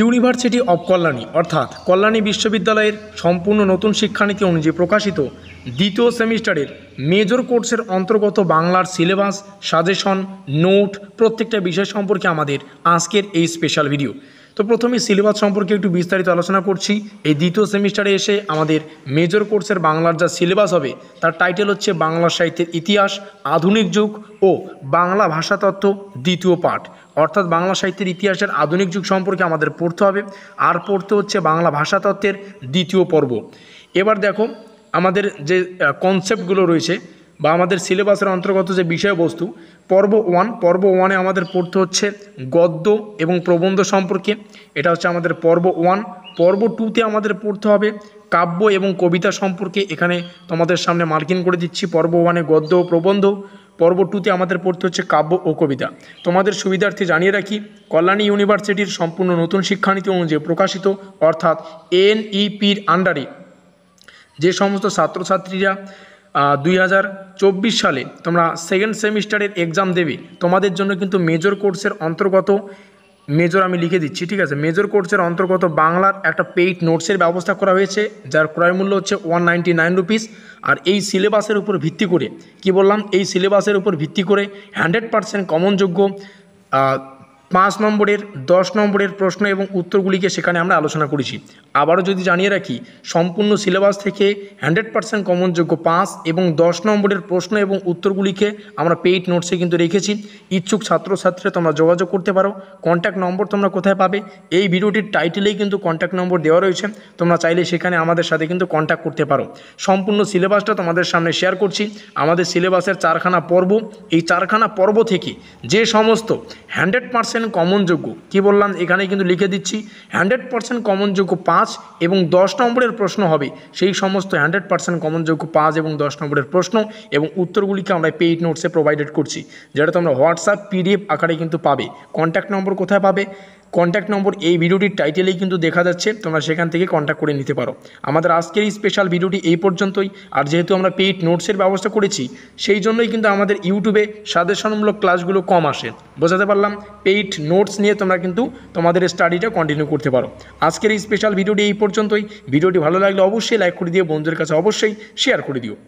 university of Kalyani অর্থাৎ কল্যাণী বিশ্ববিদ্যালয়ের সম্পূর্ণ নতুন শিক্ষানীতি অনুযায়ী প্রকাশিত দ্বিতীয় সেমিস্টারের মেজর কোর্সের অন্তর্গত বাংলার সিলেবাস সাজেশন নোট প্রত্যেকটা বিষয় সম্পর্কে আমাদের আজকের এই স্পেশাল ভিডিও তো প্রথমে সিলেবাস সম্পর্কে একটু বিস্তারিত আলোচনা করছি এই দ্বিতীয় সেমিস্টারে এসে আমাদের মেজর কোর্সের বাংলার যা সিলেবাস হবে তার টাইটেল হচ্ছে বাংলা সাহিত্যের ইতিহাস আধুনিক যুগ ও বাংলা ভাষাতত্ত্ব দ্বিতীয় পাঠ অর্থাৎ বাংলা সাহিত্যের ইতিহাসের আধুনিক যুগ সম্পর্কে আমাদের পড়তে হবে আর পড়তে হচ্ছে বাংলা ভাষাতত্ত্বের দ্বিতীয় পর্ব এবার দেখো আমাদের যে কনসেপ্টগুলো রয়েছে বা আমাদের সিলেবাসের অন্তর্গত যে বিষয়বস্তু পর্ব ওয়ান পর্ব ওয়ানে আমাদের পড়তে হচ্ছে গদ্য এবং প্রবন্ধ সম্পর্কে এটা হচ্ছে আমাদের পর্ব ওয়ান পর্ব টুতে আমাদের পড়তে হবে কাব্য এবং কবিতা সম্পর্কে এখানে তোমাদের সামনে মার্কিন করে দিচ্ছি পর্ব ওয়ানে গদ্য ও প্রবন্ধ পর্ব টুতে আমাদের পড়তে হচ্ছে কাব্য ও কবিতা তোমাদের সুবিধার্থে জানিয়ে রাখি কল্যাণী ইউনিভার্সিটির সম্পূর্ণ নতুন শিক্ষানীতি অনুযায়ী প্রকাশিত অর্থাৎ এনইপির আন্ডারে যে সমস্ত ছাত্রছাত্রীরা দুই হাজার চব্বিশ সালে তোমরা সেকেন্ড সেমিস্টারের এক্সাম দেবে তোমাদের জন্য কিন্তু মেজর কোর্সের অন্তর্গত মেজর আমি লিখে দিচ্ছি ঠিক আছে মেজর কোর্সের অন্তর্গত বাংলার একটা পেইড নোটসের ব্যবস্থা করা হয়েছে যার ক্রয় মূল্য হচ্ছে ওয়ান নাইনটি নাইন রুপিস আর এই সিলেবাসের উপর ভিত্তি করে কি বললাম এই সিলেবাসের উপর ভিত্তি করে হান্ড্রেড পারসেন্ট কমনযোগ্য পাঁচ নম্বরের দশ নম্বরের প্রশ্ন এবং উত্তরগুলিকে সেখানে আমরা আলোচনা করেছি আবারও যদি জানিয়ে রাখি সম্পূর্ণ সিলেবাস থেকে হান্ড্রেড পার্সেন্ট কমনযোগ্য পাঁচ এবং দশ নম্বরের প্রশ্ন এবং উত্তরগুলিকে আমরা পেইড নোটসে কিন্তু রেখেছি ইচ্ছুক ছাত্রছাত্রীরা তোমরা যোগাযোগ করতে পারো কন্ট্যাক্ট নম্বর তোমরা কোথায় পাবে এই ভিডিওটির টাইটেলেই কিন্তু কন্ট্যাক্ট নম্বর দেওয়া রয়েছে তোমরা চাইলে সেখানে আমাদের সাথে কিন্তু কন্ট্যাক্ট করতে পারো সম্পূর্ণ সিলেবাসটা তোমাদের সামনে শেয়ার করছি আমাদের সিলেবাসের চারখানা পর্ব এই চারখানা পর্ব থেকে যে সমস্ত হান্ড্রেড পার্সেন্ট পার্সেন্ট যোগ্য কি বললাম এখানে কিন্তু লিখে দিচ্ছি হান্ড্রেড পার্সেন্ট যোগ্য পাঁচ এবং দশ নম্বরের প্রশ্ন হবে সেই সমস্ত হান্ড্রেড পার্সেন্ট যোগ্য পাঁচ এবং দশ নম্বরের প্রশ্ন এবং উত্তরগুলিকে আমরা পেইড নোটসে প্রোভাইডেড করছি যেটা তোমরা হোয়াটসঅ্যাপ পিডিএফ আকারে কিন্তু পাবে কন্ট্যাক্ট নম্বর কোথায় পাবে কন্ট্যাক্ট নম্বর এই ভিডিওটির টাইটেলেই কিন্তু দেখা যাচ্ছে তোমরা সেখান থেকে কন্ট্যাক্ট করে নিতে পারো আমাদের আজকের এই স্পেশাল ভিডিওটি এই পর্যন্তই আর যেহেতু আমরা পেইড নোটসের ব্যবস্থা করেছি সেই জন্যই কিন্তু আমাদের ইউটিউবে সাদেশনমূলক ক্লাসগুলো কম আসে বোঝাতে পারলাম পেইড নোটস নিয়ে তোমরা কিন্তু তোমাদের স্টাডিটা কন্টিনিউ করতে পারো আজকের এই স্পেশাল ভিডিওটি এই পর্যন্তই ভিডিওটি ভালো লাগলে অবশ্যই লাইক করে দিও বন্ধুদের কাছে অবশ্যই শেয়ার করে দিও